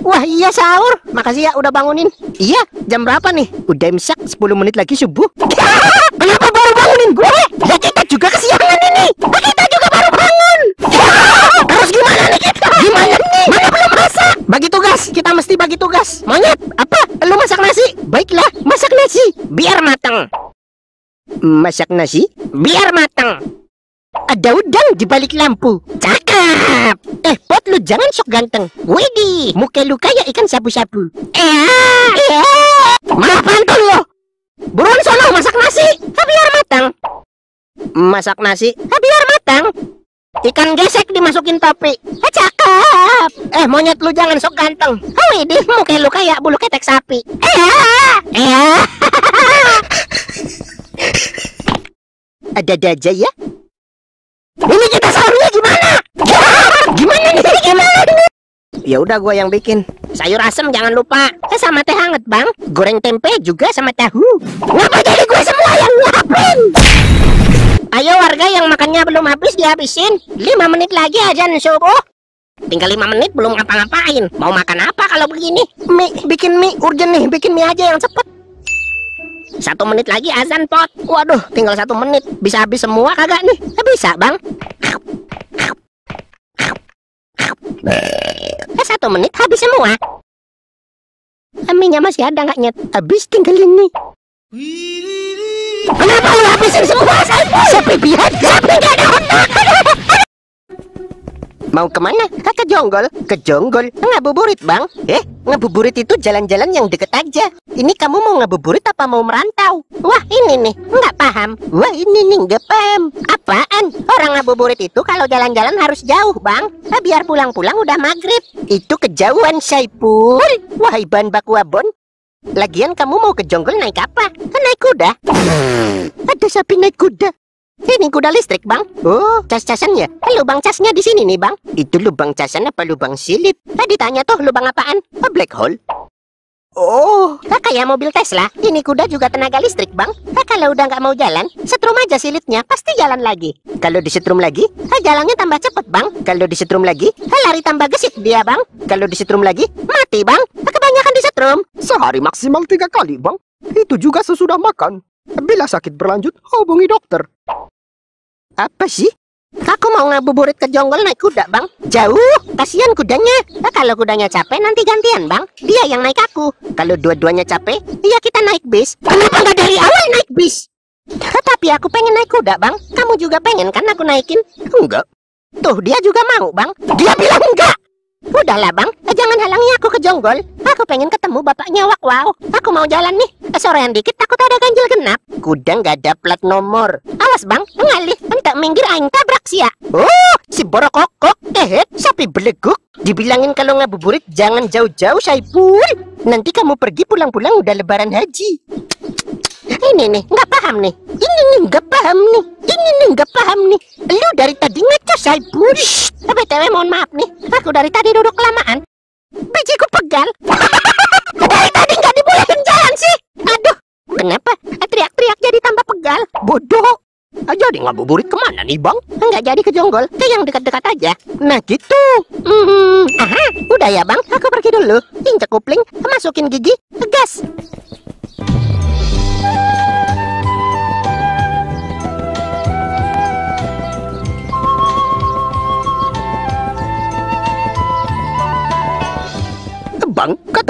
Wah iya sahur, makasih ya udah bangunin Iya, jam berapa nih? Udah imsak 10 menit lagi subuh Kenapa baru bangunin gue? Ya kita juga kesiangan ini ya, Kita juga baru bangun Harus gimana nih kita? Gimana nih? Mana belum masak? Bagi tugas, kita mesti bagi tugas Monyet, apa? Lu masak nasi? Baiklah, masak nasi Biar matang Masak nasi? Biar matang ada eh, udang di balik lampu. Cakap. Eh, pot lu jangan sok ganteng. Widi, muka lu kayak ikan sabu-sabu. Eh, eh. Malah pantun lo. Buruan sono masak nasi. Habiar matang. Masak nasi. Habiar matang. Ikan gesek dimasukin topi. Eh, cakep. Eh, monyet lu jangan sok ganteng. Eh, Widi, muka lu kayak bulu ketek sapi. Eh, eh. eh. Ada-ada aja ya. Ini kita sahurnya gimana? Gimana nih? Gimana Ya udah gue yang bikin. Sayur asem jangan lupa. Eh, sama teh hangat, Bang. Goreng tempe juga sama tahu. Ngapa jadi gue semua yang nyiapin? Ayo warga yang makannya belum habis dihabisin. 5 menit lagi aja subuh. Tinggal 5 menit belum ngapa-ngapain. Mau makan apa kalau begini? Mie, bikin mie urgen nih, bikin mie aja yang cepet. Satu menit lagi azan pot. Waduh, tinggal satu menit. Bisa habis semua kagak nih? Eh, bisa bang. Eh, satu menit habis semua. Aminya masih ada nggak nyet? Habis tinggal ini. Kenapa lu habisin semua? sepi biar, sepi gak ada otak. Mau kemana? Ah, ke jonggol. Ke jonggol? Ngabuburit, Bang. Eh, ngabuburit itu jalan-jalan yang deket aja. Ini kamu mau ngabuburit apa mau merantau? Wah, ini nih. Nggak paham. Wah, ini nih nggak paham. Apaan? Orang ngabuburit itu kalau jalan-jalan harus jauh, Bang. Nah, biar pulang-pulang udah maghrib. Itu kejauhan, Wah iban baku bakuabon, Lagian kamu mau ke jonggol naik apa? Kan naik kuda. Ada sapi naik kuda. Ini kuda listrik, Bang. Oh, cas-casannya. Eh, lubang casnya di sini nih, Bang. Itu lubang casan apa lubang silit? Tadi tanya tuh lubang apaan? A oh, black hole. Oh, nah, kayak mobil Tesla. Ini kuda juga tenaga listrik, Bang. Nah, kalau udah nggak mau jalan, setrum aja silitnya, pasti jalan lagi. Kalau disetrum lagi, eh, jalannya tambah cepet, Bang. Kalau disetrum lagi, eh, lari tambah gesit dia, Bang. Kalau disetrum lagi, mati, Bang. Kebanyakan disetrum. Sehari maksimal tiga kali, Bang. Itu juga sesudah makan. Bila sakit berlanjut, hubungi dokter. Apa sih? Aku mau ngabuburit ke jonggol naik kuda, Bang. Jauh, kasihan kudanya. Nah, kalau kudanya capek, nanti gantian, Bang. Dia yang naik aku. Kalau dua-duanya capek, iya kita naik bis. Kenapa nggak dari awal naik bis? Tetapi aku pengen naik kuda, Bang. Kamu juga pengen kan aku naikin? Enggak. Tuh, dia juga mau, Bang. Dia bilang enggak. Udahlah, Bang. Eh, jangan halangi aku ke jonggol. Aku pengen ketemu bapaknya Wak Wow. Aku mau jalan nih. Eh, sorean dikit takut ada ganjil genap. Kuda nggak ada plat nomor. Awas, Bang. Ngalih tak minggir aing tabrak sia. Oh, si borokokok, eh, eh, sapi beleguk. Dibilangin kalau ngabuburit jangan jauh-jauh, Saipul. Nanti kamu pergi pulang-pulang udah lebaran haji. Ini nih, nggak paham nih. Ini nih, nggak paham nih. Ini nih, nggak paham nih. Lu dari tadi ngaca, Saipul. tewe mohon maaf nih, aku dari tadi duduk kelamaan. Bijiku pegal. dari tadi nggak dibolehin jalan sih. Aduh, kenapa? Teriak-teriak jadi tambah pegal. Bodoh nggak jadi ngabuburit kemana nih bang? Nggak jadi ke Jonggol, ke yang dekat-dekat aja. Nah gitu. Hmm, aha, udah ya bang, aku pergi dulu. Injek kupling, masukin gigi, gas.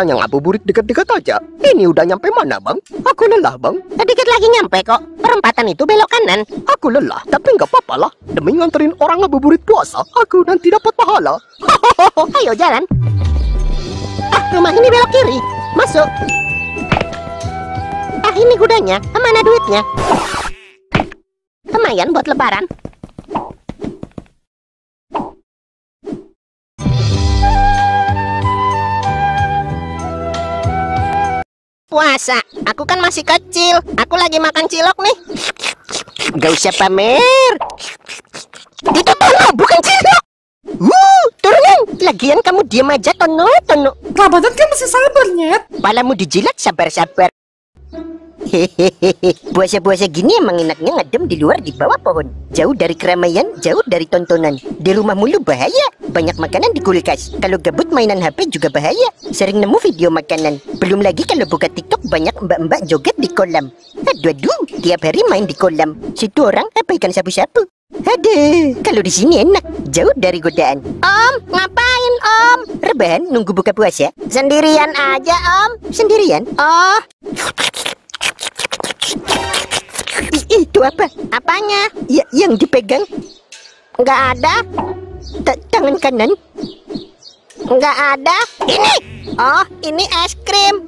Yang Abu ngabuburit dekat-dekat aja. Ini udah nyampe mana, Bang? Aku lelah, Bang. Sedikit lagi nyampe kok. Perempatan itu belok kanan. Aku lelah, tapi nggak apa-apa lah. Demi nganterin orang ngabuburit puasa, aku nanti dapat pahala. Ayo jalan. Ah, rumah ini belok kiri. Masuk. Ah, ini kudanya. Mana duitnya? Lumayan buat lebaran. puasa. Aku kan masih kecil. Aku lagi makan cilok nih. Gak usah pamer. Itu Tono, bukan cilok. Wuh, turunin. Lagian kamu diam aja, Tono, Tono. kelabatan kan masih sabar, Nyet. Palamu dijilat sabar-sabar. Hehehe, puasa-puasa gini emang enaknya ngadem di luar di bawah pohon. Jauh dari keramaian, jauh dari tontonan. Di rumah mulu bahaya. Banyak makanan di kulkas. Kalau gabut mainan HP juga bahaya. Sering nemu video makanan. Belum lagi kalau buka TikTok banyak mbak-mbak joget di kolam. Aduh-aduh, tiap hari main di kolam. Situ orang apa ikan sapu-sapu. Aduh, kalau di sini enak, jauh dari godaan. Om, ngapain om? Rebahan nunggu buka puasa? Sendirian aja om. Sendirian? Oh. Itu apa? Apanya? Ya, yang dipegang? Nggak ada. T tangan kanan? Nggak ada. Ini! Oh, ini es krim.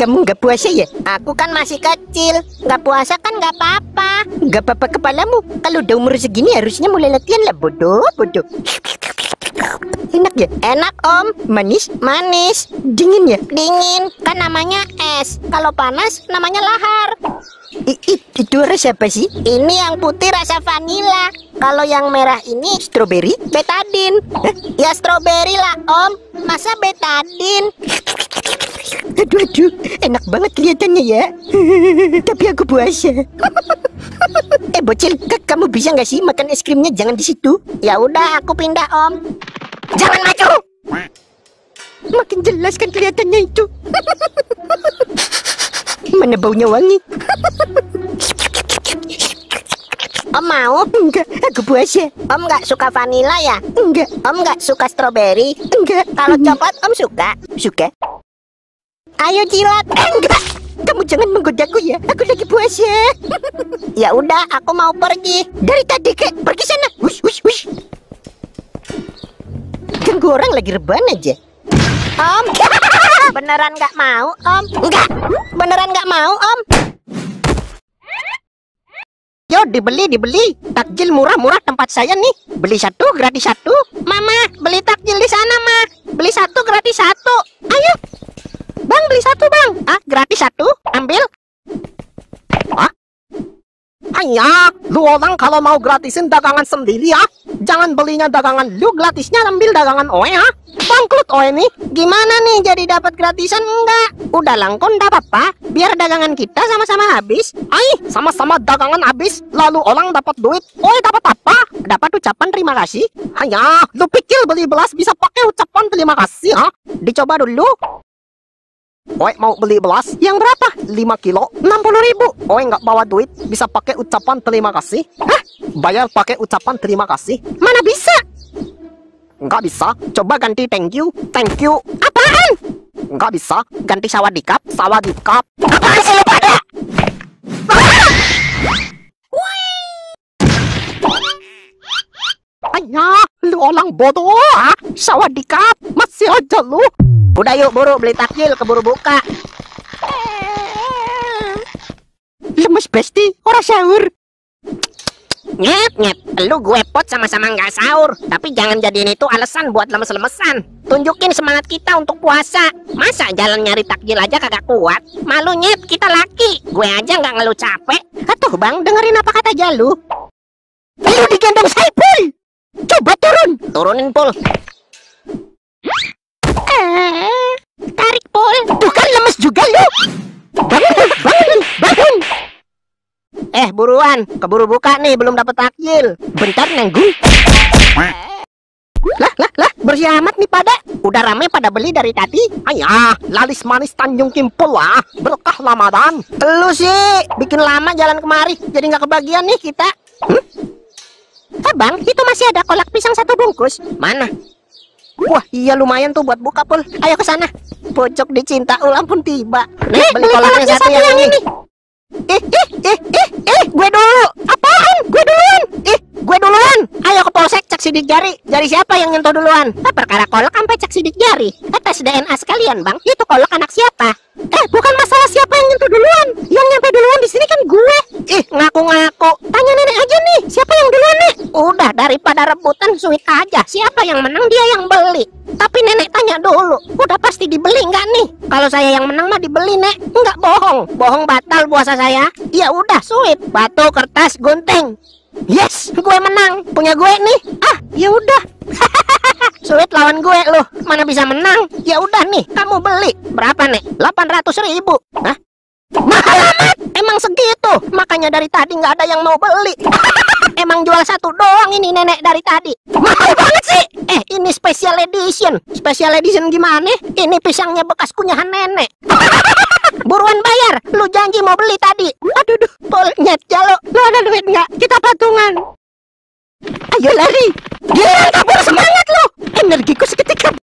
Kamu nggak puasa ya? Aku kan masih kecil. Nggak puasa kan nggak apa-apa. Nggak apa-apa kepalamu. Kalau udah umur segini harusnya mulai latihan lah. Bodoh, bodoh. Enak ya? Enak om Manis? Manis Dingin ya? Dingin Kan namanya es Kalau panas namanya lahar I, -i, Itu rasa apa sih? Ini yang putih rasa vanila Kalau yang merah ini stroberi. Betadin Ya stroberi lah om Masa betadin? Aduh aduh Enak banget kelihatannya ya Tapi aku puasa eh bocil, kamu bisa nggak sih makan es krimnya jangan di situ? Ya udah, aku pindah om. Jangan maju. Makin jelas kan kelihatannya itu. Mana baunya wangi? Om mau? Enggak, aku puas ya Om nggak suka vanila ya? Enggak. Om nggak suka stroberi? Enggak. Kalau hmm. coklat Om suka? Suka. Ayo jilat. Enggak. Kamu jangan menggodaku ya. Aku lagi puas ya Ya udah, aku mau pergi. Dari tadi kek, pergi sana. Wush wush wush. Ganggu orang lagi reban aja. Om, beneran nggak mau, Om? Enggak. beneran nggak mau, Om? Yo dibeli dibeli takjil murah-murah tempat saya nih beli satu gratis satu Mama beli takjil di sana Ma beli satu gratis satu ayo Bang beli satu Bang ah gratis satu banyak. Lu orang kalau mau gratisin dagangan sendiri ya. Jangan belinya dagangan lu gratisnya ambil dagangan oe ya. Bangkrut oe nih. Gimana nih jadi dapat gratisan enggak? Udah langkon dapat apa? Biar dagangan kita sama-sama habis. Ay, sama-sama dagangan habis. Lalu orang dapat duit. Oe dapat apa? Dapat ucapan terima kasih. Hanya, lu pikir beli belas bisa pakai ucapan terima kasih ya? Dicoba dulu. Oe mau beli belas? Yang berapa? 5 kilo? 60 ribu? Oe nggak bawa duit? Bisa pakai ucapan terima kasih? Hah? Bayar pakai ucapan terima kasih? Mana bisa? Nggak bisa. Coba ganti thank you. Thank you. Apaan? Nggak bisa. Ganti di Sawadikap. Apaan sih lu pada? Ah! Ayah, lu orang bodoh ah. Sawadikap. Masih aja lu. Udah yuk buru beli takjil keburu buka. Lemes Besti, orang sahur. Nyet, nyet, lu gue pot sama-sama nggak sahur Tapi jangan jadiin itu alasan buat lemes-lemesan Tunjukin semangat kita untuk puasa Masa jalan nyari takjil aja kagak kuat? Malu nyet, kita laki Gue aja nggak ngeluh capek Atuh bang, dengerin apa kata jalu Lu digendong Saipul Coba turun Turunin Pul Tarik, pol Tuh kan lemes juga lu. Bangun, bangun, bangun. Eh, buruan. Keburu buka nih, belum dapat takjil. Bentar, nenggung. Lah, lah, lah, bersih amat nih pada. Udah rame pada beli dari tadi. Ayah, lalis manis Tanjung Kimpul lah. Berkah Ramadan. Lu sih, bikin lama jalan kemari. Jadi nggak kebagian nih kita. Hmm? Abang, eh, itu masih ada kolak pisang satu bungkus. Mana? Wah, iya lumayan tuh buat buka, Pul. Ayo ke sana. Pojok dicinta ulang pun tiba. Nih, eh, beli kolaknya satu, yang, yang ini. ini. Eh, eh, eh, eh, eh, gue dulu. Apaan? Gue duluan. Eh, gue duluan. Ayo ke polsek cek sidik jari. Jari siapa yang nyentuh duluan? Ah, perkara kolok sampai cek sidik jari. tes DNA sekalian, Bang. Itu kolok anak siapa? Suika aja siapa yang menang dia yang beli tapi nenek tanya dulu udah pasti dibeli nggak nih kalau saya yang menang mah dibeli nek nggak bohong bohong batal puasa saya ya udah suit batu kertas gunting yes gue menang punya gue nih ah ya udah Sulit lawan gue loh, mana bisa menang? Ya udah nih, kamu beli berapa nek? 800 ribu. Hah? Mahal amat, emang segitu. Makanya dari tadi nggak ada yang mau beli. emang jual satu doang ini nenek dari tadi. Mahal banget sih. Eh, ini special edition. Special edition gimana? Ini pisangnya bekas kunyahan nenek. Buruan bayar. Lu janji mau beli tadi. Aduh, duh. Polnyet jalo. Lu ada duit nggak? Kita patungan. Ayo lari. Gila, kabur semangat lu. Energiku seketika